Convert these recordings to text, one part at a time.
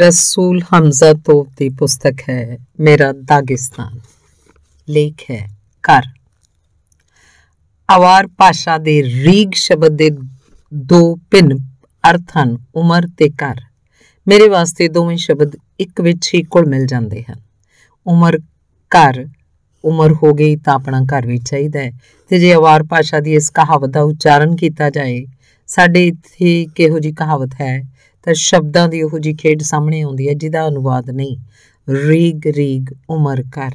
ਰਸੂਲ ਹਮਜ਼ਾ तोफ ਦੀ ਪੁਸਤਕ ਹੈ ਮੇਰਾ ਦਾਗਿਸਤਾਨ ਲੇਖ ਹੈ ਕਰ ਆਵਾਰ ਭਾਸ਼ਾ ਦੇ ਰੀਗ ਸ਼ਬਦ ਦੇ ਦੋ ਭਿੰਨ ਅਰਥ ਹਨ ਉਮਰ ਤੇ ਕਰ ਮੇਰੇ ਵਾਸਤੇ ਦੋਵੇਂ ਸ਼ਬਦ ਇੱਕ ਵਿੱਚ ਹੀ ਕੁਲ ਮਿਲ ਜਾਂਦੇ ਹਨ ਉਮਰ ਕਰ ਉਮਰ ਹੋ ਗਈ ਤਾਂ ਆਪਣਾ ਘਰ ਵੀ ਚਾਹੀਦਾ ਹੈ ਤੇ ਜੇ ਆਵਾਰ ਭਾਸ਼ਾ ਦੀ ਇਸ ਕਹਾਵਤ ਦਾ ਉਚਾਰਨ ਕੀਤਾ ਜਾਏ ਸਾਡੇ ਇੱਥੇ ਕਿਹੋ ਜੀ ਕਹਾਵਤ ਹੈ ਤਾਂ ਸ਼ਬਦਾਂ ਦੀ ਉਹ ਜੀ ਖੇਡ ਸਾਹਮਣੇ ਆਉਂਦੀ ਹੈ ਜਿਹਦਾ ਅਨੁਵਾਦ ਨਹੀਂ ਰੀਗ ਰੀਗ ਉਮਰ ਕਰ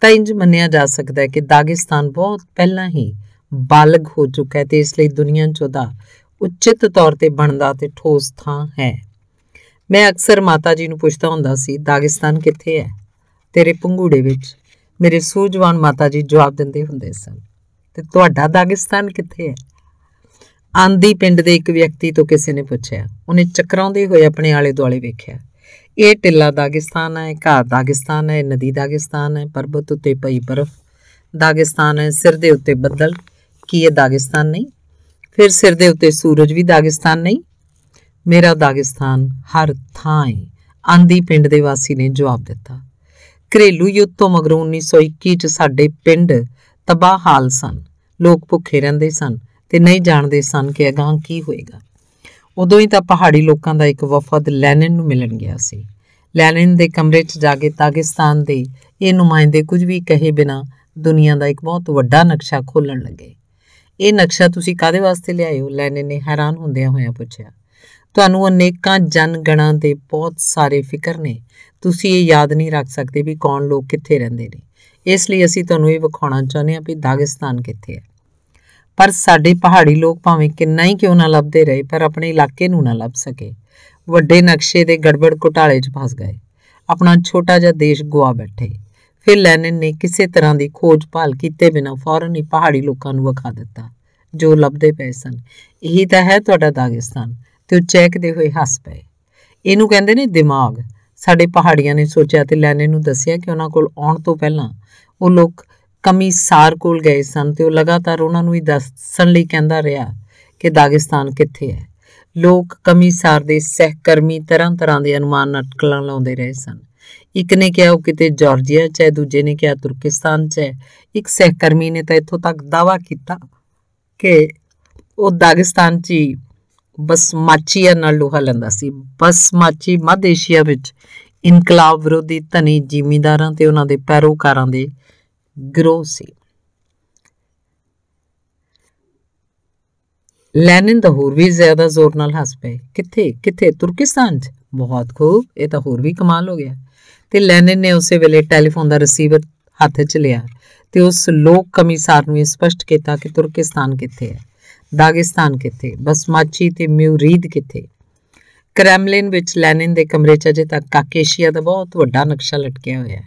ਤਾਂ ਇੰਜ ਮੰਨਿਆ ਜਾ ਸਕਦਾ ਹੈ ਕਿ ਦਾਗਿਸਤਾਨ ਬਹੁਤ ਪਹਿਲਾਂ ਹੀ ਬਾਲਗ ਹੋ ਚੁੱਕਾ ਹੈ ਤੇ ਇਸ ਲਈ ਦੁਨੀਆ 'ਚ ਉਹਦਾ ਉਚਿਤ ਤੌਰ ਤੇ ਬਣਦਾ ਤੇ ਠੋਸ ਥਾਂ ਹੈ ਮੈਂ ਅਕਸਰ ਮਾਤਾ ਜੀ ਨੂੰ ਪੁੱਛਦਾ ਹੁੰਦਾ ਸੀ ਦਾਗਿਸਤਾਨ ਕਿੱਥੇ ਹੈ ਤੇਰੇ ਪੰਗੂੜੇ ਵਿੱਚ ਮੇਰੇ ਸੂਝਵਾਨ ਮਾਤਾ ਜੀ ਜਵਾਬ ਦਿੰਦੇ ਹੁੰਦੇ ਸਨ ਤੇ ਤੁਹਾਡਾ ਦਾਗਿਸਤਾਨ ਕਿੱਥੇ ਹੈ ਆਂਦੀ ਪਿੰਡ ਦੇ ਇੱਕ ਵਿਅਕਤੀ ਤੋਂ ਕਿਸੇ ਨੇ ਪੁੱਛਿਆ ਉਹਨੇ ਚੱਕਰਾਉਂਦੇ ਹੋਏ ਆਪਣੇ ਆਲੇ ਦੁਆਲੇ ਵੇਖਿਆ ਇਹ ਟਿੱਲਾ ਦਾਗਿਸਤਾਨ ਹੈ ਘਾਹ ਦਾਗਿਸਤਾਨ ਹੈ ਨਦੀ ਦਾਗਿਸਤਾਨ ਹੈ ਪਰਬਤ ਉੱਤੇ ਪਈ ਬਰਫ਼ ਦਾਗਿਸਤਾਨ ਹੈ ਸਿਰ ਦੇ ਉੱਤੇ ਬੱਦਲ ਕੀ ਇਹ ਦਾਗਿਸਤਾਨ ਨਹੀਂ ਫਿਰ ਸਿਰ ਦੇ ਉੱਤੇ ਸੂਰਜ ਵੀ ਦਾਗਿਸਤਾਨ ਨਹੀਂ ਮੇਰਾ ਦਾਗਿਸਤਾਨ ਹਰ ਥਾਂ ਹੈ ਆਂਦੀ ਪਿੰਡ ਦੇ ਵਾਸੀ ਨੇ ਜਵਾਬ ਦਿੱਤਾ ਘਰੇਲੂ ਯੁੱਧ ਤੋਂ ਮਗਰੋਂ 1921 ਚ ਸਾਡੇ ਪਿੰਡ ਤਬਾਹ ਹਾਲ ਸਨ ਲੋਕ ਭੁੱਖੇ ਰਹਿੰਦੇ ਸਨ ਤੇ ਨਹੀਂ ਜਾਣਦੇ ਸਨ ਕਿ ਅਗਾਹ ਕੀ ਹੋਏਗਾ ਉਦੋਂ ਹੀ ਤਾਂ ਪਹਾੜੀ ਲੋਕਾਂ ਦਾ ਇੱਕ ਵਫਦ ਲੈਨਨ ਨੂੰ ਮਿਲਣ ਗਿਆ ਸੀ ਲੈਨਨ ਦੇ ਕਮਰੇ 'ਚ ਜਾ ਕੇ ਪਾਕਿਸਤਾਨ ਦੇ ਇਹ ਨੁਮਾਇੰਦੇ ਕੁਝ ਵੀ ਕਹੇ ਬਿਨਾ ਦੁਨੀਆ ਦਾ ਇੱਕ ਬਹੁਤ ਵੱਡਾ ਨਕਸ਼ਾ ਖੋਲਣ ਲੱਗੇ ਇਹ ਨਕਸ਼ਾ ਤੁਸੀਂ ਕਾਦੇ ਵਾਸਤੇ ਲਿਆਏ ਹੋ ਲੈਨਨ ਨੇ ਹੈਰਾਨ ਹੁੰਦਿਆਂ ਹੋਇਆਂ ਪੁੱਛਿਆ ਤੁਹਾਨੂੰ ਅਨੇਕਾਂ ਜਨਗਣਾਂ ਦੇ ਬਹੁਤ ਸਾਰੇ ਫਿਕਰ ਨੇ ਤੁਸੀਂ ਇਹ ਯਾਦ ਨਹੀਂ ਰੱਖ ਸਕਦੇ ਵੀ ਕੌਣ ਲੋਕ ਕਿੱਥੇ ਰਹਿੰਦੇ ਨੇ ਇਸ ਲਈ ਅਸੀਂ ਤੁਹਾਨੂੰ ਇਹ ਵਿਖਾਉਣਾ ਚਾਹੁੰਦੇ ਹਾਂ ਵੀ ਦਾਗਿਸਤਾਨ ਕਿੱਥੇ ਹੈ ਪਰ ਸਾਡੇ ਪਹਾੜੀ ਲੋਕ ਭਾਵੇਂ ਕਿੰਨਾ ਹੀ ਕਿਉਂ ਨਾ ਲੱਭਦੇ ਰਹੇ ਪਰ ਆਪਣੇ ਇਲਾਕੇ ਨੂੰ ਨਾ ਲੱਭ ਸਕੇ ਵੱਡੇ ਨਕਸ਼ੇ ਦੇ ਗੜਬੜ ਘੁਟਾਲੇ 'ਚ ਫਸ ਗਏ ਆਪਣਾ ਛੋਟਾ ਜਿਹਾ ਦੇਸ਼ ਗਵਾ ਬੈਠੇ ਫਿਰ ਲੈਨਨ ਨੇ ਕਿਸੇ ਤਰ੍ਹਾਂ ਦੀ ਖੋਜ ਭਾਲ ਕੀਤੇ ਬਿਨਾਂ ਫੌਰਨ ਹੀ ਪਹਾੜੀ ਲੋਕਾਂ ਨੂੰ ਵਿਖਾ ਦਿੱਤਾ ਜੋ ਲੱਭਦੇ ਪਏ ਸਨ ਇਹੀ ਤਾਂ ਹੈ ਤੁਹਾਡਾ ਦਾਗਿਸਤਾਨ ਤੇ ਉਹ ਚੈੱਕਦੇ ਹੋਏ ਹੱਸ ਪਏ ਇਹਨੂੰ ਕਹਿੰਦੇ ਨੇ ਦਿਮਾਗ ਸਾਡੇ ਪਹਾੜੀਆਂ ਨੇ ਸੋਚਿਆ ਤੇ ਲੈਨਨ ਨੂੰ ਦੱਸਿਆ ਕਿ ਉਹਨਾਂ ਕੋਲ ਆਉਣ ਤੋਂ ਪਹਿਲਾਂ ਉਹ ਲੋਕ ਕਮਿਸਾਰ ਕੋਲ ਗਏ ਸਨ ਤੇ ਉਹ ਲਗਾਤਾਰ ਉਹਨਾਂ ਨੂੰ ਹੀ ਦੱਸਣ ਲਈ ਕਹਿੰਦਾ ਰਿਹਾ ਕਿ ਦਾਗਿਸਤਾਨ ਕਿੱਥੇ ਹੈ ਲੋਕ ਕਮਿਸਾਰ ਦੇ ਸਹਿਕਰਮੀ ਤਰ੍ਹਾਂ-ਤਰ੍ਹਾਂ ਦੇ ਅਨੁਮਾਨ ਨਟਕਲਾਂ ਲਾਉਂਦੇ ਰਹੇ ਸਨ ਇੱਕ ਨੇ ਕਿਹਾ ਉਹ ਕਿਤੇ ਜਾਰਜੀਆ 'ਚ ਹੈ ਦੂਜੇ ਨੇ ਕਿਹਾ ਤੁਰਕਿਸਤਾਨ 'ਚ ਹੈ ਇੱਕ ਸਹਿਕਰਮੀ ਨੇ ਤਾਂ ਇੱਥੋਂ ਤੱਕ ਦਾਵਾ ਕੀਤਾ ਕਿ ਉਹ ਦਾਗਿਸਤਾਨ 'ਚ ਹੀ ਮਾਚੀਆ ਨਾਲ ਲੋਹਾ ਲੈਂਦਾ ਸੀ ਬਸਮਾਚੀ ਮੱਧ ਏਸ਼ੀਆ ਵਿੱਚ ਇਨਕਲਾਬ ਵਿਰੋਧੀ ਧਨੀ ਜ਼ਿਮੀਂਦਾਰਾਂ ਤੇ ਉਹਨਾਂ ਦੇ ਪੈਰੋਕਾਰਾਂ ਦੇ ਗਰੋ ਸੀ ਲੈਨਿਨ ਤਾਂ ਹੋਰ ਵੀ ਜ਼ਿਆਦਾ ਜ਼ੋਰ ਨਾਲ ਹੱਸ ਪਏ ਕਿੱਥੇ ਕਿੱਥੇ ਤੁਰਕਿਸਤਾਨ 'ਚ ਬਹੁਤ ਖੂਬ ਇਹ ਤਾਂ ਹੋਰ ਵੀ ਕਮਾਲ ਹੋ ਗਿਆ ਤੇ ਲੈਨਿਨ ਨੇ ਉਸੇ ਵੇਲੇ ਟੈਲੀਫੋਨ ਦਾ ਰਿਸੀਵਰ ਹੱਥ 'ਚ ਲਿਆ ਤੇ ਉਸ ਲੋਕ ਕਮਿਸਾਰ ਨੂੰ ਸਪਸ਼ਟ ਕੀਤਾ ਕਿ ਤੁਰਕਿਸਤਾਨ ਕਿੱਥੇ ਹੈ ਦਾਗਿਸਤਾਨ ਕਿੱਥੇ ਬਸਮਾਚੀ ਤੇ ਮਿਊਰੀਦ ਕਿੱਥੇ ਕ੍ਰੈਮਲਿਨ ਵਿੱਚ ਲੈਨਿਨ ਦੇ ਕਮਰੇ 'ਚ ਅਜੇ ਤੱਕ ਕਾਕੇਸ਼ੀਆ ਦਾ ਬਹੁਤ ਵੱਡਾ ਨਕਸ਼ਾ ਲਟਕਿਆ ਹੋਇਆ ਹੈ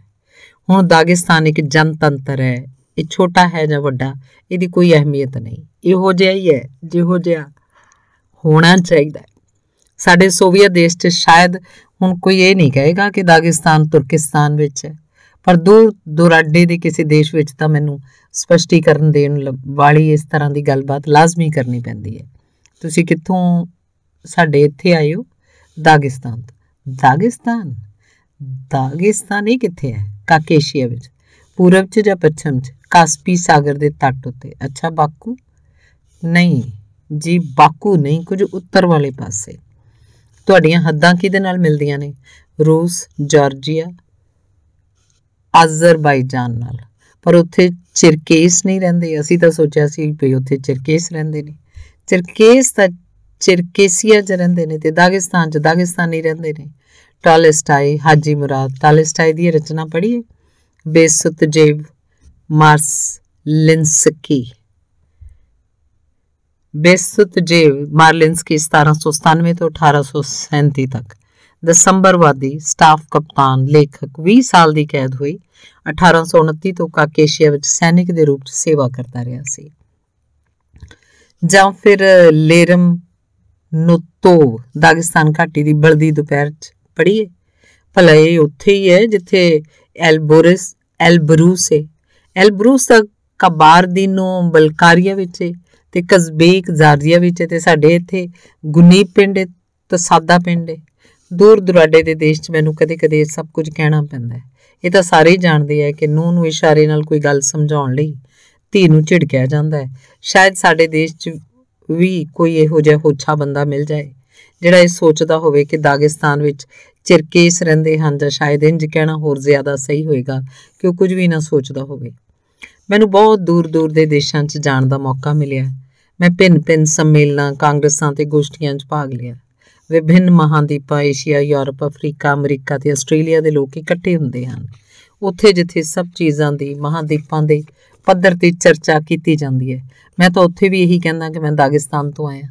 ਹੁਣ ਦਾਗਿਸਤਾਨ ਇੱਕ ਜਨਤੰਤਰ ਹੈ ਇਹ ਛੋਟਾ ਹੈ ਜਾਂ ਵੱਡਾ ਇਹਦੀ ਕੋਈ ਅਹਿਮੀਅਤ ਨਹੀਂ ਇਹੋ ਜਿਹਾ ਹੀ ਹੈ ਜਿਹੋ ਜਿਹਾ ਹੋਣਾ ਚਾਹੀਦਾ ਸਾਡੇ ਸੋਵੀਅਤ ਦੇਸ਼ 'ਚ ਸ਼ਾਇਦ ਹੁਣ ਕੋਈ ਇਹ ਨਹੀਂ ਕਹੇਗਾ ਕਿ ਦਾਗਿਸਤਾਨ ਤੁਰਕਿਸਤਾਨ ਵਿੱਚ ਹੈ ਪਰ ਦੂਰ ਦੁਰਾਡੇ ਦੇ ਕਿਸੇ ਦੇਸ਼ ਵਿੱਚ ਤਾਂ ਮੈਨੂੰ ਸਪਸ਼ਟੀਕਰਨ ਦੇਣ ਵਾਲੀ ਇਸ ਤਰ੍ਹਾਂ ਦੀ ਗੱਲਬਾਤ ਲਾਜ਼ਮੀ ਕਰਨੀ ਪੈਂਦੀ ਹੈ ਤੁਸੀਂ ਕਿੱਥੋਂ ਸਾਡੇ ਇੱਥੇ ਆਏ ਹੋ ਦਾਗਿਸਤਾਨ ਦਾਗਿਸਤਾਨ ਦਾਗਿਸਤਾਨ ਇਹ ਕਿੱਥੇ ਹੈ ਕਾਕੇਸ਼ੀਆ ਵਿੱਚ ਪੂਰਬ 'ਚ ਜਾਂ ਪੱਛਮ 'ਚ ਕਾਸਪੀ ਸਾਗਰ ਦੇ ਤੱਟ ਉੱਤੇ ਅੱਛਾ ਬਾਕੂ ਨਹੀਂ ਜੀ ਬਾਕੂ ਨਹੀਂ ਕੁਝ ਉੱਤਰ ਵਾਲੇ ਪਾਸੇ ਤੁਹਾਡੀਆਂ ਹੱਦਾਂ ਕਿਹਦੇ ਨਾਲ ਮਿਲਦੀਆਂ ਨੇ ਰੂਸ ਜਾਰਜੀਆ ਅਜ਼ਰਬਾਈਜਾਨ ਨਾਲ ਪਰ ਉੱਥੇ ਚਿਰਕੇਸ ਨਹੀਂ ਰਹਿੰਦੇ ਅਸੀਂ ਤਾਂ ਸੋਚਿਆ ਸੀ ਕਿ ਉੱਥੇ ਚਿਰਕੇਸ ਰਹਿੰਦੇ ਨੇ ਚਿਰਕੇਸ ਤਾਂ ਚਿਰਕੇਸੀਆ ਚ ਰਹਿੰਦੇ ਨੇ ਤੇ ਦਾਗਿਸਤਾਨ ਚ ਦਾਗਿਸਤਾਨੀ ਰਹਿੰਦੇ ਨੇ ਟਾਲਸਟਾਈ ਹਾਜੀ ਮੁਰਾਦ ਟਾਲਸਟਾਈ ਦੀ ਰਚਨਾ ਪੜ੍ਹੀਏ ਬੇਸੁੱਤ ਜੇਵ ਮਾਰਸ ਲਿੰਸਕੀ ਬੇਸੁੱਤ ਜੇਵ ਮਾਰਲਿੰਸਕੀ 1797 ਤੋਂ 1837 ਤੱਕ ਦਸੰਬਰਵਾਦੀ ਸਟਾਫ ਕਪਤਾਨ ਲੇਖਕ 20 ਸਾਲ ਦੀ ਕੈਦ ਹੋਈ 1829 ਤੋਂ ਕਾਕੇਸ਼ੀਆ ਵਿੱਚ ਸੈਨਿਕ ਦੇ ਰੂਪ ਵਿੱਚ ਸੇਵਾ ਕਰਦਾ ਰਿਹਾ ਸੀ ਜਾਂ ਫਿਰ ਲੇਰਮ ਨੁੱਤੋ ਦਾਗਿਸਤਾਨ ਘਾਟੀ ਦੀ ਬਲਦੀ ਦੁਪਹਿਰ 'ਚ ਪੜ੍ਹੀਏ ਭਲਾ ਇਹ ਉੱਥੇ ਹੀ ਹੈ ਜਿੱਥੇ ਐਲਬੋਰਸ ਐਲਬਰੂਸ ਹੈ ਐਲਬਰੂਸ ਦਾ ਕਬਾਰਦੀਨ ਨੂੰ ਬਲਕਾਰੀਆ ਵਿੱਚ ਹੈ ਤੇ ਕਜ਼ਬੇਕ ਜ਼ਾਰੀਆ ਵਿੱਚ ਤੇ ਸਾਡੇ ਇੱਥੇ ਗੁਨੀ ਪਿੰਡ ਤੇ ਸਾਦਾ ਪਿੰਡ ਹੈ ਦੂਰ ਦੁਰਾਡੇ ਦੇ ਦੇਸ਼ 'ਚ ਮੈਨੂੰ ਕਦੇ-ਕਦੇ ਸਭ ਕੁਝ ਕਹਿਣਾ ਪੈਂਦਾ ਹੈ ਇਹ ਤਾਂ ਸਾਰੇ ਜਾਣਦੇ ਆ ਕਿ ਨੂੰ ਨੂੰ ਇਸ਼ਾਰੇ ਨਾਲ ਕੋਈ ਗੱਲ ਸਮਝਾਉਣ ਲਈ ਧੀ ਨੂੰ ਝਿੜਕਿਆ ਜਾਂਦਾ ਹੈ ਸ਼ਾਇਦ ਸਾਡੇ ਦੇਸ਼ 'ਚ ਵੀ ਕੋਈ ਇਹੋ ਜਿਹਾ ਹੋਛਾ ਬੰਦਾ ਮਿਲ ਜਾਏ ਜਿਹੜਾ ਇਹ ਸੋਚਦਾ ਹੋਵੇ ਕਿ ਦਾਗਿਸਤਾਨ ਵਿੱਚ ਚਿਰਕੇਸ ਰਹਿੰਦੇ ਹਨ ਜਾਂ ਸ਼ਾਇਦ ਇੰਜ ਕਹਿਣਾ ਹੋਰ ਜ਼ਿਆਦਾ ਸਹੀ ਹੋਏਗਾ ਕਿ ਉਹ ਕੁਝ ਵੀ ਨਾ ਸੋਚਦਾ ਹੋਵੇ ਮੈਨੂੰ ਬਹੁਤ ਦੂਰ-ਦੂਰ ਦੇ ਦੇਸ਼ਾਂ 'ਚ ਜਾਣ ਦਾ ਮੌਕਾ ਮਿਲਿਆ ਮੈਂ ਭਿੰਨ-ਭਿੰਨ ਸੰਮੇਲਨਾਂ ਕਾਂਗਰਸਾਂ ਤੇ ਗੋਸ਼ਟੀਆਂ 'ਚ ਭਾਗ ਲਿਆ ਵਿਭਿੰਨ ਮਹਾਦੀਪਾਂ ਏਸ਼ੀਆ ਯੂਰਪ ਅਫਰੀਕਾ ਅਮਰੀਕਾ ਤੇ ਆਸਟ੍ਰੇਲੀਆ ਦੇ ਲੋਕ ਇਕੱਠੇ ਹੁੰਦੇ ਹਨ ਉੱਥੇ ਜਿੱਥੇ ਸਭ ਚੀਜ਼ਾਂ ਦੀ ਮਹਾਦੀਪਾਂ ਦੇ ਪੱਧਰ ਤੇ ਚਰਚਾ ਕੀਤੀ ਜਾਂਦੀ ਹੈ ਮੈਂ ਤਾਂ ਉੱਥੇ ਵੀ ਇਹੀ ਕਹਿੰਦਾ ਕਿ ਮੈਂ ਦਾਗਿਸਤਾਨ ਤੋਂ ਆਇਆ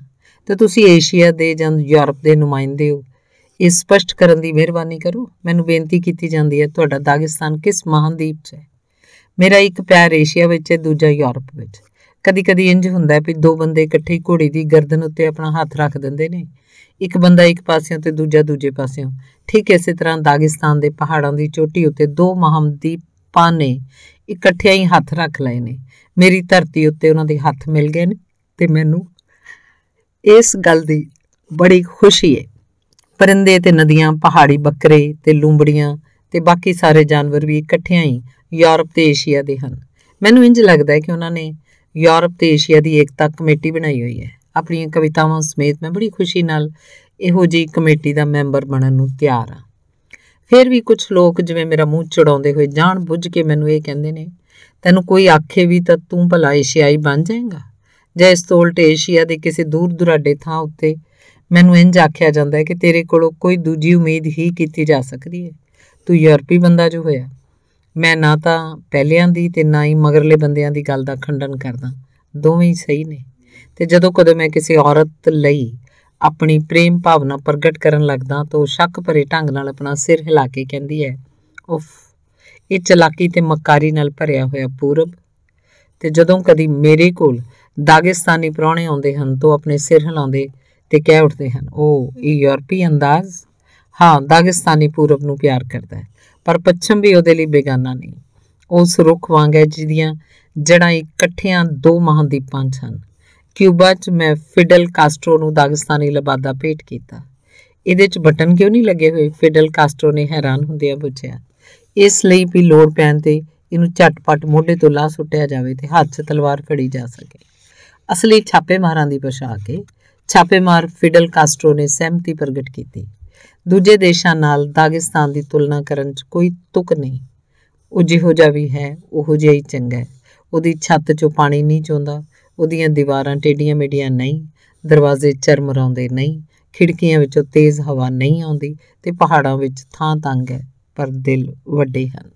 ਤੇ ਤੁਸੀਂ ਏਸ਼ੀਆ ਦੇ ਜਾਂ ਯੂਰਪ ਦੇ ਨੁਮਾਇੰਦੇ ਹੋ ਇਹ ਸਪਸ਼ਟ ਕਰਨ ਦੀ ਮਿਹਰਬਾਨੀ ਕਰੋ ਮੈਨੂੰ ਬੇਨਤੀ ਕੀਤੀ ਜਾਂਦੀ ਹੈ ਤੁਹਾਡਾ ਦਾਗਿਸਤਾਨ ਕਿਸ ਮਹਾਂਦੀਪ 'ਚ ਹੈ ਮੇਰਾ ਇੱਕ ਪੈਰ ਏਸ਼ੀਆ ਵਿੱਚ ਹੈ ਦੂਜਾ ਯੂਰਪ ਵਿੱਚ ਕਦੀ-ਕਦੀ ਇੰਜ ਹੁੰਦਾ ਹੈ ਕਿ ਦੋ ਬੰਦੇ ਇਕੱਠੇ ਘੋੜੀ ਦੀ ਗਰਦਨ ਉੱਤੇ ਆਪਣਾ ਹੱਥ ਰੱਖ ਦਿੰਦੇ ਨੇ ਇੱਕ ਬੰਦਾ ਇੱਕ ਪਾਸਿਓਂ ਤੇ ਦੂਜਾ ਦੂਜੇ ਪਾਸਿਓਂ ਠੀਕ ਇਸੇ ਤਰ੍ਹਾਂ ਦਾਗਿਸਤਾਨ ਦੇ ਪਹਾੜਾਂ ਦੀ ਚੋਟੀ ਉੱਤੇ ਦੋ ਮਹਾਂਦੀਪਾਂ ਨੇ ਇਕੱਠਿਆਂ ਹੀ ਹੱਥ ਰੱਖ ਲਏ ਨੇ ਮੇਰੀ ਧਰਤੀ ਉੱਤੇ ਉਹਨਾਂ ਦੇ ਹੱਥ ਮਿਲ ਗਏ ਨੇ ਤੇ ਮੈਨੂੰ ਇਸ ਗੱਲ ਦੀ ਬੜੀ ਖੁਸ਼ੀ ਹੈ ਪਰਿੰਦੇ ਤੇ ਨਦੀਆਂ ਪਹਾੜੀ ਬੱਕਰੇ ਤੇ ਲੂੰਬੜੀਆਂ ਤੇ ਬਾਕੀ ਸਾਰੇ ਜਾਨਵਰ ਵੀ ਇਕੱਠਿਆਂ ਹੀ ਯੂਰਪ ਤੇ ਏਸ਼ੀਆ ਦੇ ਹਨ ਮੈਨੂੰ ਇੰਜ ਲੱਗਦਾ ਹੈ ਕਿ ਉਹਨਾਂ ਨੇ ਯੂਰਪ ਤੇ ਏਸ਼ੀਆ ਦੀ ਏਕਤਾ ਕਮੇਟੀ ਬਣਾਈ ਹੋਈ ਹੈ ਆਪਣੀਆਂ ਕਵਿਤਾਵਾਂ ਸਮੇਤ ਮੈਂ ਬੜੀ ਖੁਸ਼ੀ ਨਾਲ ਇਹੋ ਜੀ ਕਮੇਟੀ ਦਾ ਮੈਂਬਰ ਬਣਨ ਨੂੰ ਤਿਆਰ ਹਾਂ ਫਿਰ ਵੀ ਕੁਝ ਲੋਕ ਜਿਵੇਂ ਮੇਰਾ ਮੂੰਹ ਚੜਾਉਂਦੇ ਹੋਏ ਜਾਣ ਬੁੱਝ ਕੇ ਮੈਨੂੰ ਇਹ ਕਹਿੰਦੇ ਨੇ ਤੈਨੂੰ ਕੋਈ ਆਖੇ ਵੀ ਤਾਂ ਤੂੰ ਭਲਾ ਏਸ਼ੀਆਈ ਬਣ ਜਾਏਗਾ ਜਾਂ ਇਸ ਤੋਂ ਉਲਟ ਏਸ਼ੀਆ ਦੇ ਕਿਸੇ ਦੂਰ ਦੁਰਾਡੇ ਥਾਂ ਉੱਤੇ ਮੈਨੂੰ ਇੰਜ ਆਖਿਆ ਜਾਂਦਾ ਹੈ ਕਿ ਤੇਰੇ ਕੋਲੋਂ ਕੋਈ ਦੂਜੀ ਉਮੀਦ ਹੀ ਕੀਤੀ ਜਾ ਸਕਦੀ ਹੈ ਤੂੰ ਯੂਰਪੀ ਬੰਦਾ ਜੋ ਹੋਇਆ ਮੈਂ ਨਾ ਤਾਂ ਪਹਿਲਿਆਂ ਦੀ ਤੇ ਨਾ ਹੀ ਮਗਰਲੇ ਬੰਦਿਆਂ ਦੀ ਗੱਲ ਦਾ ਖੰਡਨ ਕਰਦਾ ਦੋਵੇਂ ਹੀ ਸਹੀ ਨੇ ਤੇ ਜਦੋਂ ਕਦੇ ਮੈਂ ਕਿਸੇ ਔਰਤ ਲਈ ਆਪਣੀ ਪ੍ਰੇਮ ਭਾਵਨਾ ਪ੍ਰਗਟ ਕਰਨ ਲੱਗਦਾ ਤਾਂ ਉਹ ਸ਼ੱਕ ਭਰੇ ਢੰਗ ਨਾਲ ਆਪਣਾ ਸਿਰ ਹਿਲਾ ਕੇ ਕਹਿੰਦੀ ਹੈ ਉਫ ਇਹ ਚਲਾਕੀ ਤੇ ਮਕਾਰੀ ਨਾਲ ਭਰਿਆ ਹੋਇਆ ਪੂਰਬ ਤੇ ਜਦੋਂ ਕਦੀ ਮੇਰੇ ਕੋਲ ਦਾਗਿਸਤਾਨੀ ਪ੍ਰਾਣੇ ਆਉਂਦੇ ਹਨ ਤੋਂ ਆਪਣੇ ਸਿਰ ਹਿਲਾਉਂਦੇ ਤੇ ਕਹਿ ਉੱਠਦੇ ਹਨ ਉਹ ਇਹ ਯੂਰਪੀ ਅੰਦਾਜ਼ ਹਾਂ ਦਾਗਿਸਤਾਨੀ ਪੂਰਬ ਨੂੰ ਪਿਆਰ ਕਰਦਾ ਹੈ ਪਰ ਪੱਛਮ ਵੀ ਉਹਦੇ ਲਈ ਬੇਗਾਨਾ ਨਹੀਂ ਉਸ ਰੁੱਖ ਵਾਂਗ ਹੈ ਜਿਹਦੀਆਂ ਜੜਾਂ ਇਕੱਠੀਆਂ ਦੋ ਮਹਾਂਦੀਪਾਂ 'ਚ ਹਨ ਕਿਊਬਾ 'ਚ ਮੈਂ ਫਿਡਲ ਕਾਸਟਰੋ ਨੂੰ ਦਾਗਿਸਤਾਨੀ ਲਬਾਦਾ ਭੇਟ ਕੀਤਾ ਇਹਦੇ 'ਚ ਬਟਨ ਕਿਉਂ ਨਹੀਂ ਲੱਗੇ ਹੋਏ ਫਿਡਲ ਕਾਸਟਰੋ ਨੇ ਹੈਰਾਨ ਹੁੰਦਿਆਂ ਪੁੱਛਿਆ ਇਸ ਲਈ ਵੀ ਲੋੜ ਪੈਣ ਤੇ ਇਹਨੂੰ ਝਟਪਟ ਮੋਢੇ ਤੋਂ ਲਾ ਸੁੱਟਿਆ ਜਾਵੇ ਤੇ ਹੱਥ 'ਚ ਤਲਵਾਰ ਫੜੀ ਜਾ ਸਕੇ ਅਸਲੀ ਛਾਪੇਮਾਰਾਂ ਦੀ ਪਛਾਣ ਕੇ ਛਾਪੇਮਾਰ ਫਿਡਲ ਕਾਸਟਰੋ ਨੇ ਸਹਿਮਤੀ ਪ੍ਰਗਟ ਕੀਤੀ ਦੂਜੇ ਦੇਸ਼ਾਂ ਨਾਲ ਦਾਗਿਸਤਾਨ ਦੀ ਤੁਲਨਾ ਕਰਨ 'ਚ ਕੋਈ ਤੁਕ ਨਹੀਂ ਉਹ ਜਿਹੋ ਜਿਹਾ ਵੀ ਹੈ ਉਹੋ ਜਿਹਾ ਹੀ ਚੰਗਾ ਹੈ ਉਹਦੀ ਛੱਤ 'ਚੋਂ ਪਾਣੀ ਨਹੀਂ ਚੋਂਦਾ ਉਹਦੀਆਂ ਦੀਵਾਰਾਂ ਟੇਡੀਆਂ ਮੇਡੀਆਂ ਨਹੀਂ ਦਰਵਾਜ਼ੇ ਚਰਮਰਾਉਂਦੇ ਨਹੀਂ ਖਿੜਕੀਆਂ ਵਿੱਚੋਂ ਤੇਜ਼ ਹਵਾ ਨਹੀਂ ਆਉਂਦੀ ਤੇ ਪਹਾੜਾਂ ਵਿੱਚ ਥਾਂ ਤੰਗ ਹੈ ਪਰ ਦਿਲ ਵੱਡੇ ਹਨ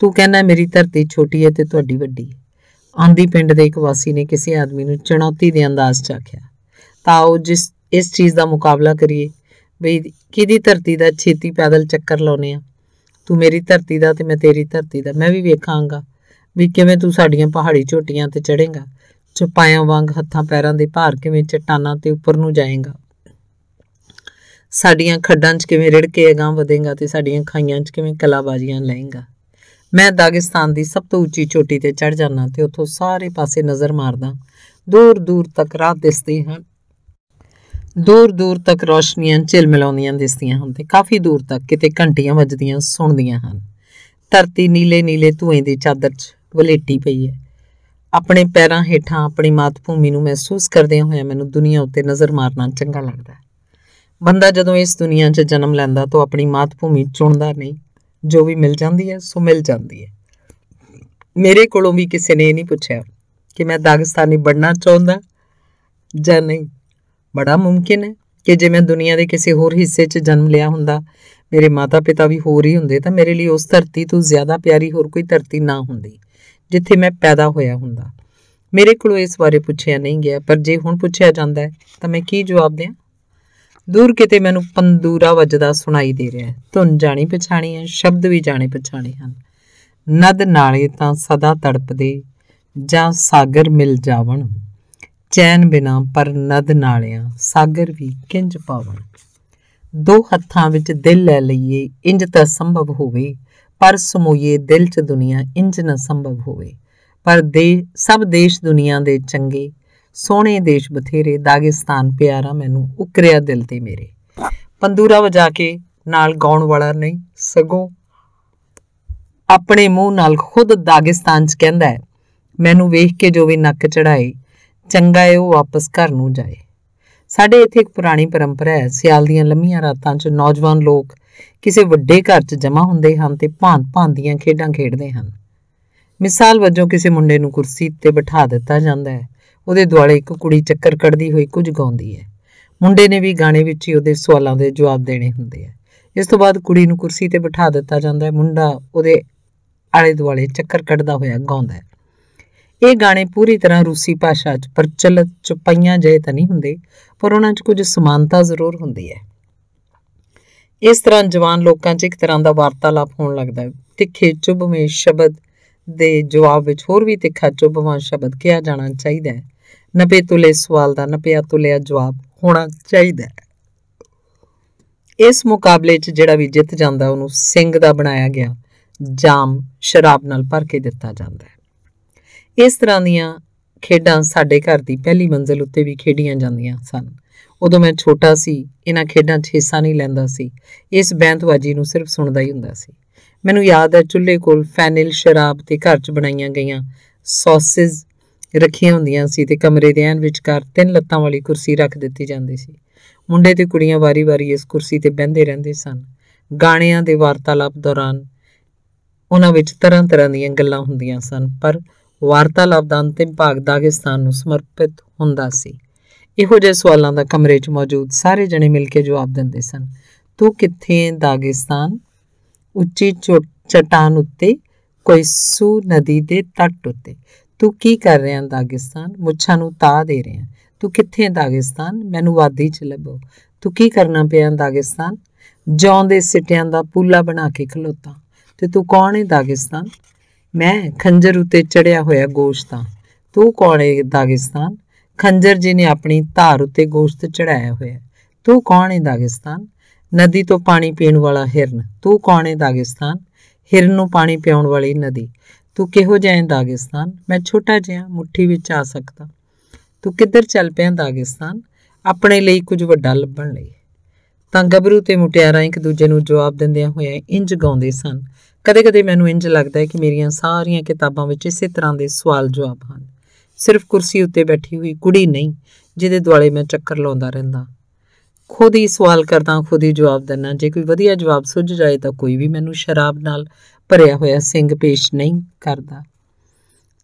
ਤੂੰ ਕਹਿੰਦਾ ਮੇਰੀ ਧਰਤੀ ਛੋਟੀ ਹੈ ਤੇ ਤੁਹਾਡੀ ਵੱਡੀ ਹੈ ਆਂਦੀ ਪਿੰਡ ਦੇ ਇੱਕ ਵਾਸੀ ਨੇ ਕਿਸੇ ਆਦਮੀ ਨੂੰ ਚੁਣੌਤੀ ਦੇ ਅੰਦਾਜ਼ 'ਚ ਆਖਿਆ ਤਾਂ ਉਹ ਜਿਸ ਇਸ ਚੀਜ਼ ਦਾ ਮੁਕਾਬਲਾ ਕਰੀਏ ਵੀ ਕਿਹਦੀ ਧਰਤੀ ਦਾ ਛੇਤੀ ਪੈਦਲ ਚੱਕਰ ਲਾਉਨੇ ਆ ਤੂੰ ਮੇਰੀ ਧਰਤੀ ਦਾ ਤੇ ਮੈਂ ਤੇਰੀ ਧਰਤੀ ਦਾ ਮੈਂ ਵੀ ਵੇਖਾਂਗਾ ਵੀ ਕਿਵੇਂ ਤੂੰ ਸਾਡੀਆਂ ਪਹਾੜੀ ਝੋਟੀਆਂ ਤੇ ਚੜੇਂਗਾ ਚੁਪਾਇਆਂ ਵਾਂਗ ਹੱਥਾਂ ਪੈਰਾਂ ਦੇ ਭਾਰ ਕਿਵੇਂ ਚਟਾਨਾਂ ਤੇ ਉੱਪਰ ਨੂੰ ਜਾਏਂਗਾ ਸਾਡੀਆਂ ਖੱਡਾਂ 'ਚ ਕਿਵੇਂ ਰਿੜ ਕੇ ਅਗਾਂ ਵਧੇਗਾ ਤੇ ਸਾਡੀਆਂ ਖਾਈਆਂ 'ਚ ਕਿਵੇਂ ਕਲਾਬਾਜ਼ੀਆਂ ਲਏਗਾ ਮੈਂ ਦਾਗਿਸਤਾਨ ਦੀ ਸਭ ਤੋਂ ਉੱਚੀ ਚੋਟੀ ਤੇ ਚੜ ਜਾਣਾ ਤੇ ਉੱਥੋਂ ਸਾਰੇ ਪਾਸੇ ਨਜ਼ਰ ਮਾਰਦਾ ਦੂਰ ਦੂਰ ਤੱਕ ਰਾਤ ਦਿਸਦੀ ਹਨ ਦੂਰ ਦੂਰ ਤੱਕ ਰੋਸ਼ਨੀਆਂ ਮਿਲਾਉਂਦੀਆਂ ਦਿਸਦੀਆਂ ਹਨ ਤੇ ਕਾਫੀ ਦੂਰ ਤੱਕ ਕਿਤੇ ਘੰਟੀਆਂ ਵੱਜਦੀਆਂ ਸੁਣਦੀਆਂ ਹਨ ਧਰਤੀ ਨੀਲੇ ਨੀਲੇ ਧੂਏ ਦੀ ਚਾਦਰ 'ਚ ਵਲੇਟੀ ਪਈ ਹੈ ਆਪਣੇ ਪੈਰਾਂ ਹੇਠਾਂ ਆਪਣੀ ਮਾਤ ਭੂਮੀ ਨੂੰ ਮਹਿਸੂਸ ਕਰਦੇ ਹੋਏ ਮੈਨੂੰ ਦੁਨੀਆ ਉੱਤੇ ਨਜ਼ਰ ਮਾਰਨਾ ਚੰਗਾ ਲੱਗਦਾ ਹੈ ਬੰਦਾ ਜਦੋਂ ਇਸ ਦੁਨੀਆ 'ਚ ਜਨਮ ਲੈਂਦਾ ਤਾਂ ਆਪਣੀ ਮਾਤ ਭੂਮੀ ਚੁਣਦਾ ਨਹੀਂ ਜੋ ਵੀ ਮਿਲ ਜਾਂਦੀ ਹੈ ਸੋ ਮਿਲ ਜਾਂਦੀ ਹੈ ਮੇਰੇ ਕੋਲੋਂ ਵੀ ਕਿਸੇ ਨੇ ਇਹ ਨਹੀਂ ਪੁੱਛਿਆ ਕਿ ਮੈਂ ਦਾਗਿਸਤਾਨੀ ਬਣਨਾ ਚਾਹੁੰਦਾ ਜਾਂ ਨਹੀਂ ਬੜਾ ਮੁਮਕਿਨ ਹੈ ਕਿ ਜੇ ਮੈਂ ਦੁਨੀਆ ਦੇ ਕਿਸੇ ਹੋਰ ਹਿੱਸੇ 'ਚ ਜਨਮ ਲਿਆ ਹੁੰਦਾ ਮੇਰੇ ਮਾਤਾ-ਪਿਤਾ ਵੀ ਹੋਰ ਹੀ ਹੁੰਦੇ ਤਾਂ ਮੇਰੇ ਲਈ ਉਸ ਧਰਤੀ ਤੋਂ ਜ਼ਿਆਦਾ ਪਿਆਰੀ ਹੋਰ ਕੋਈ ਧਰਤੀ ਨਾ ਹੁੰਦੀ ਜਿੱਥੇ ਮੈਂ ਪੈਦਾ ਹੋਇਆ ਹੁੰਦਾ ਮੇਰੇ ਕੋਲੋਂ ਇਸ ਬਾਰੇ ਪੁੱਛਿਆ ਨਹੀਂ ਗਿਆ ਪਰ ਜੇ ਹੁਣ ਪੁੱਛਿਆ ਜਾਂਦਾ ਹੈ ਤਾਂ ਮੈਂ ਕੀ ਜਵਾਬ ਦਿਆਂ ਦੂਰ ਕਿਤੇ ਮੈਨੂੰ ਪੰਦੂਰਾ ਵੱਜਦਾ ਸੁਣਾਈ ਦੇ ਰਿਹਾ ਹੈ ਧੁਨ ਜਾਣੀ ਪਛਾਣੀ ਹੈ ਸ਼ਬਦ ਵੀ ਜਾਣੇ ਪਛਾਣੇ ਹਨ ਨਦ ਨਾਲੇ ਤਾਂ ਸਦਾ ਤੜਪਦੇ ਜਾਂ ਸਾਗਰ ਮਿਲ ਜਾਵਣ ਚੈਨ ਬਿਨਾ ਪਰ ਨਦ ਨਾਲਿਆਂ ਸਾਗਰ ਵੀ ਕਿੰਜ ਪਾਵਣ ਦੋ ਹੱਥਾਂ ਵਿੱਚ ਦਿਲ ਲੈ ਲਈਏ ਇੰਜ ਤਾਂ ਸੰਭਵ ਹੋਵੇ ਪਰ ਸਮੋਈਏ ਦਿਲ 'ਚ ਦੁਨੀਆ ਇੰਜ ਨਾ ਸੰਭਵ ਹੋਵੇ ਪਰ ਦੇ ਸਭ ਦੇਸ਼ ਦੁਨੀਆ ਦੇ ਚੰਗੇ ਸੋਹਣੇ ਦੇਸ਼ ਬਥੇਰੇ ਦਾਗਿਸਤਾਨ ਪਿਆਰਾ ਮੈਨੂੰ ਉਕਰਿਆ ਦਿਲ ਤੇ ਮੇਰੇ ਪੰਦੂਰਾ ਵਜਾ ਕੇ ਨਾਲ ਗਾਉਣ ਵਾਲਾ ਨਹੀਂ ਸਗੋਂ ਆਪਣੇ ਮੂੰਹ ਨਾਲ ਖੁਦ ਦਾਗਿਸਤਾਨ 'ਚ ਕਹਿੰਦਾ ਹੈ ਮੈਨੂੰ ਵੇਖ ਕੇ ਜੋ ਵੀ ਨੱਕ ਚੜਾਏ ਚੰਗਾ ਏ ਉਹ ਵਾਪਸ ਘਰ ਨੂੰ ਜਾਏ ਸਾਡੇ ਇੱਥੇ ਇੱਕ ਪੁਰਾਣੀ ਪਰੰਪਰਾ ਹੈ ਸਿਆਲ ਦੀਆਂ ਲੰਮੀਆਂ ਰਾਤਾਂ 'ਚ ਨੌਜਵਾਨ ਲੋਕ ਕਿਸੇ ਵੱਡੇ ਘਰ 'ਚ ਜਮ੍ਹਾਂ ਹੁੰਦੇ ਹਨ ਤੇ ਭਾਂਤ-ਭਾਂਤ ਦੀਆਂ ਖੇਡਾਂ ਖੇਡਦੇ ਹਨ ਮਿਸਾਲ ਵਜੋਂ ਕਿਸੇ ਮੁੰਡੇ ਨੂੰ ਕੁਰਸੀ ਤੇ ਬਿਠਾ ਦਿੱਤਾ ਜਾਂਦਾ ਹੈ ਉਹਦੇ ਦੁਆਲੇ ਇੱਕ ਕੁੜੀ ਚੱਕਰ ਕੱਢਦੀ ਹੋਈ ਕੁਝ ਗਾਉਂਦੀ ਹੈ ਮੁੰਡੇ ਨੇ ਵੀ ਗਾਣੇ ਵਿੱਚ ਹੀ ਉਹਦੇ ਸਵਾਲਾਂ ਦੇ ਜਵਾਬ ਦੇਣੇ ਹੁੰਦੇ ਆ ਇਸ ਤੋਂ ਬਾਅਦ ਕੁੜੀ ਨੂੰ ਕੁਰਸੀ ਤੇ ਬਿਠਾ ਦਿੱਤਾ ਜਾਂਦਾ ਹੈ ਮੁੰਡਾ ਉਹਦੇ ਆਲੇ ਦੁਆਲੇ ਚੱਕਰ ਕੱਢਦਾ ਹੋਇਆ ਗਾਉਂਦਾ ਹੈ ਇਹ ਗਾਣੇ ਪੂਰੀ ਤਰ੍ਹਾਂ ਰੂਸੀ ਭਾਸ਼ਾ 'ਚ ਪ੍ਰਚਲਿਤ ਚੁਪਈਆਂ ਜਿਹੇ ਤਾਂ ਨਹੀਂ ਹੁੰਦੇ ਪਰ ਉਹਨਾਂ 'ਚ ਕੁਝ ਸਮਾਨਤਾ ਜ਼ਰੂਰ ਹੁੰਦੀ ਹੈ ਇਸ ਤਰ੍ਹਾਂ ਜਵਾਨ ਲੋਕਾਂ 'ਚ ਇੱਕ ਤਰ੍ਹਾਂ ਦਾ ਵਾਰਤਾਲਾਪ ਹੋਣ ਲੱਗਦਾ ਹੈ ਤਿੱਖੇ ਚੁਬਵੇਂ ਸ਼ਬਦ ਦੇ ਜਵਾਬ ਵਿੱਚ ਹੋਰ ਵੀ ਤਿੱਖਾ ਚੁਬਵਾਂ ਸ਼ਬਦ ਕਿਹਾ ਜਾਣਾ ਚਾਹੀਦਾ ਹੈ ਨਪੇ ਤੁਲੇ ਸਵਾਲ ਦਾ ਨਪਿਆ ਤੁਲਿਆ ਜਵਾਬ ਹੋਣਾ ਚਾਹੀਦਾ ਹੈ ਇਸ ਮੁਕਾਬਲੇ 'ਚ ਜਿਹੜਾ ਵੀ ਜਿੱਤ ਜਾਂਦਾ ਉਹਨੂੰ ਸਿੰਘ ਦਾ ਬਣਾਇਆ ਗਿਆ ਜਾਮ ਸ਼ਰਾਬ ਨਾਲ ਭਰ ਕੇ ਦਿੱਤਾ ਜਾਂਦਾ ਹੈ ਇਸ ਤਰ੍ਹਾਂ ਦੀਆਂ ਖੇਡਾਂ ਸਾਡੇ ਘਰ ਦੀ ਪਹਿਲੀ ਮੰਜ਼ਲ ਉੱਤੇ ਵੀ ਖੇਡੀਆਂ ਜਾਂਦੀਆਂ ਸਨ ਉਦੋਂ ਮੈਂ ਛੋਟਾ ਸੀ ਇਹਨਾਂ ਖੇਡਾਂ 'ਚ ਹਿੱਸਾ ਨਹੀਂ ਲੈਂਦਾ ਸੀ ਇਸ ਬੈਂਤਵਾਜੀ ਨੂੰ ਸਿਰਫ ਸੁਣਦਾ ਹੀ ਹੁੰਦਾ ਸੀ ਮੈਨੂੰ ਯਾਦ ਹੈ ਚੁੱਲ੍ਹੇ ਕੋਲ ਫੈਨਿਲ ਸ਼ਰਾਬ ਤੇ ਘਰ 'ਚ ਬਣਾਈਆਂ ਗਈਆਂ ਸੌਸਸ ਰੱਖੀਆਂ ਹੁੰਦੀਆਂ ਸੀ ਤੇ ਕਮਰੇ ਦੇ ਐਨ ਵਿਚਕਾਰ ਤਿੰਨ ਲੱਤਾਂ ਵਾਲੀ ਕੁਰਸੀ ਰੱਖ ਦਿੱਤੀ ਜਾਂਦੀ ਸੀ ਮੁੰਡੇ ਤੇ ਕੁੜੀਆਂ ਵਾਰੀ-ਵਾਰੀ ਇਸ ਕੁਰਸੀ ਤੇ ਬਹਿੰਦੇ ਰਹਿੰਦੇ ਸਨ ਗਾਣਿਆਂ ਦੇ ਵਾਰਤਾਲਾਪ ਦੌਰਾਨ ਉਹਨਾਂ ਵਿੱਚ ਤਰ੍ਹਾਂ-ਤਰ੍ਹਾਂ ਦੀਆਂ ਗੱਲਾਂ ਹੁੰਦੀਆਂ ਸਨ ਪਰ ਵਾਰਤਾਲਾਪ ਦਾ ਅੰਤਿਮ ਭਾਗ ਦਾਗਿਸਤਾਨ ਨੂੰ ਸਮਰਪਿਤ ਹੁੰਦਾ ਸੀ ਇਹੋ ਜਿਹੇ ਸਵਾਲਾਂ ਦਾ ਕਮਰੇ 'ਚ ਮੌਜੂਦ ਸਾਰੇ ਜਣੇ ਮਿਲ ਕੇ ਜਵਾਬ ਦਿੰਦੇ ਸਨ ਤੂੰ ਕਿੱਥੇ ਦਾਗਿਸਤਾਨ ਉੱਚੀ ਚਟਾਨ ਉੱਤੇ ਕੋਈ ਸੂ ਨਦੀ ਦੇ ਤੱਟ ਉੱਤੇ ਤੂੰ ਕੀ ਕਰ ਰਿਹਾ ਦਾਗਿਸਤਾਨ ਮੁੱਛਾਂ ਨੂੰ ਤਾ ਦੇ ਰਿਹਾ ਤੂੰ ਕਿੱਥੇ ਦਾਗਿਸਤਾਨ ਮੈਨੂੰ ਵਾਦੀ 'ਚ ਲੱਭੋ ਤੂੰ ਕੀ ਕਰਨਾ ਪਿਆ ਦਾਗਿਸਤਾਨ ਜੌਂ ਦੇ ਸਿੱਟਿਆਂ ਦਾ ਪੂਲਾ ਬਣਾ ਕੇ ਖਲੋਤਾ ਤੇ ਤੂੰ ਕੌਣ ਹੈ ਦਾਗਿਸਤਾਨ ਮੈਂ ਖੰਜਰ ਉਤੇ ਚੜਿਆ ਹੋਇਆ ਗੋਸ਼ਤਾਂ ਤੂੰ ਕੌਣ ਹੈ ਦਾਗਿਸਤਾਨ ਖੰਜਰ ਜੀ ਨੇ ਆਪਣੀ ਧਾਰ ਉਤੇ ਗੋਸ਼ਤ ਚੜਾਇਆ ਹੋਇਆ ਤੂੰ ਕੌਣ ਹੈ ਦਾਗਿਸਤਾਨ ਨਦੀ ਤੋਂ ਪਾਣੀ ਪੀਣ ਵਾਲਾ ਹਿਰਨ ਤੂੰ ਕੌਣ ਹੈ ਦਾਗਿਸਤਾਨ ਹਿਰਨ ਨੂੰ ਪਾਣੀ ਪਿਉਣ ਵਾਲੀ ਨਦੀ ਤੂੰ ਕਿਹੋ ਜਿਹਾ ਹੈ ਦਾਗਿਸਤਾਨ ਮੈਂ ਛੋਟਾ ਜਿਹਾ ਮੁੱਠੀ ਵਿੱਚ ਆ ਸਕਦਾ ਤੂੰ ਕਿੱਧਰ ਚੱਲ ਪਿਆ ਦਾਗਿਸਤਾਨ ਆਪਣੇ ਲਈ ਕੁਝ ਵੱਡਾ ਲੱਭਣ ਲਈ ਤਾਂ ਗੱਭਰੂ ਤੇ ਮੁਟਿਆਰਾਂ ਇੱਕ ਦੂਜੇ ਨੂੰ ਜਵਾਬ ਦਿੰਦਿਆਂ ਹੋਇਆਂ ਇੰਜ ਗਾਉਂਦੇ ਸਨ ਕਦੇ-ਕਦੇ ਮੈਨੂੰ ਇੰਜ ਲੱਗਦਾ ਹੈ ਕਿ ਮੇਰੀਆਂ ਸਾਰੀਆਂ ਕਿਤਾਬਾਂ ਵਿੱਚ ਇਸੇ ਤਰ੍ਹਾਂ ਦੇ ਸਵਾਲ ਜਵਾਬ ਹਨ ਸਿਰਫ ਕੁਰਸੀ ਉੱਤੇ ਬੈਠੀ ਹੋਈ ਕੁੜੀ ਨਹੀਂ ਜਿਹਦੇ ਦੁਆਲੇ ਮੈਂ ਚੱਕਰ ਲਾਉਂਦਾ ਰਹਿੰਦਾ ਖੁਦ ਹੀ ਸਵਾਲ ਕਰਦਾ ਖੁਦ ਹੀ ਜਵਾਬ ਦਿੰਦਾ ਜੇ ਕੋਈ ਵਧੀਆ ਜਵਾਬ ਸੁੱਝ ਜਾਏ ਤਾਂ ਕੋਈ ਵੀ ਮੈਨੂੰ ਸ਼ਰਾਬ ਨਾਲ ਭਰਿਆ ਹੋਇਆ ਸਿੰਘ ਪੇਸ਼ ਨਹੀਂ ਕਰਦਾ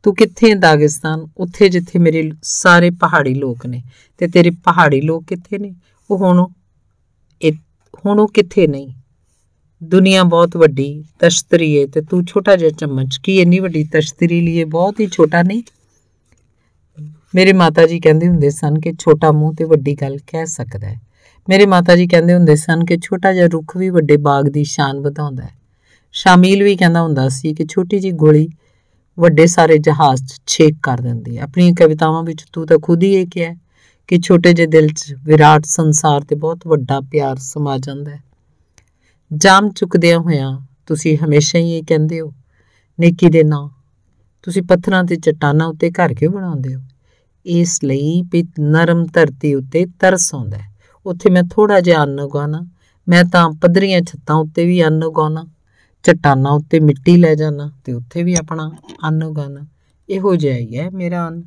ਤੂੰ ਕਿੱਥੇ ਹੈ ਦਾਗਿਸਤਾਨ ਉੱਥੇ ਜਿੱਥੇ ਮੇਰੇ ਸਾਰੇ ਪਹਾੜੀ ਲੋਕ ਨੇ ਤੇ ਤੇਰੇ ਪਹਾੜੀ ਲੋਕ ਕਿੱਥੇ ਨੇ ਉਹ ਹੁਣ ਹੁਣ ਉਹ ਕਿੱਥੇ ਨਹੀਂ ਦੁਨੀਆ ਬਹੁਤ ਵੱਡੀ ਤਸ਼ਤਰੀ ਹੈ ਤੇ ਤੂੰ ਛੋਟਾ ਜਿਹਾ ਚਮਚ ਕੀ ਇੰਨੀ ਵੱਡੀ ਤਸ਼ਤਰੀ ਲਈ ਬਹੁਤ ਹੀ ਛੋਟਾ ਨਹੀਂ ਮੇਰੇ ਮਾਤਾ ਜੀ ਕਹਿੰਦੇ ਹੁੰਦੇ ਸਨ ਕਿ ਛੋਟਾ ਮੂੰਹ ਤੇ ਵੱਡੀ ਗੱਲ ਕਹਿ ਸਕਦਾ ਹੈ ਮੇਰੇ ਮਾਤਾ ਜੀ ਕਹਿੰਦੇ ਹੁੰਦੇ ਸਨ ਕਿ ਛੋਟਾ ਜਿਹਾ ਰੁੱਖ ਵੀ ਵੱਡੇ ਬਾਗ ਦੀ ਸ਼ਾਨ ਵਧਾਉਂਦਾ ਹੈ ਸ਼ਾਮੀਲ ਵੀ ਕਹਿੰਦਾ ਹੁੰਦਾ ਸੀ ਕਿ ਛੋਟੀ ਜੀ ਗੋਲੀ ਵੱਡੇ ਸਾਰੇ ਜਹਾਜ਼ 'ਚ ਛੇਕ ਕਰ ਦਿੰਦੀ ਹੈ ਆਪਣੀਆਂ ਕਵਿਤਾਵਾਂ ਵਿੱਚ ਤੂੰ ਤਾਂ ਖੁਦ ਹੀ ਇਹ ਕਿਹਾ ਕਿ ਛੋਟੇ ਜਿਹੇ ਦਿਲ 'ਚ ਵਿਰਾਟ ਸੰਸਾਰ ਤੇ ਬਹੁਤ ਵੱਡਾ ਪਿਆਰ ਸਮਾ ਜਾਂਦਾ ਹੈ ਜਾਮ ਚੁੱਕਦਿਆਂ ਹੋਇਆਂ ਤੁਸੀਂ ਹਮੇਸ਼ਾ ਹੀ ਇਹ ਕਹਿੰਦੇ ਹੋ ਨੇਕੀ ਦੇ ਨਾਂ ਤੁਸੀਂ ਪੱਥਰਾਂ ਤੇ ਚਟਾਨਾਂ ਉੱਤੇ ਘਰ ਕਿਉਂ ਬਣਾਉਂਦੇ ਹੋ ਇਸ ਲਈ ਵੀ ਨਰਮ ਧਰਤੀ ਉੱਤੇ ਤਰਸ ਆਉਂਦਾ ਉੱਥੇ ਮੈਂ ਥੋੜਾ ਜਿਹਾ ਅੰਨ ਮੈਂ ਤਾਂ ਪਧਰੀਆਂ ਛੱਤਾਂ ਉੱਤੇ ਵੀ ਅੰਨ ਉਗਾਉਣਾ ਚਟਾਨਾਂ ਉੱਤੇ ਮਿੱਟੀ ਲੈ ਜਾਣਾ ਤੇ ਉੱਥੇ ਵੀ ਆਪਣਾ ਅੰਨ ਇਹੋ ਜਿਹਾ ਹੀ ਹੈ ਮੇਰਾ ਅੰਨ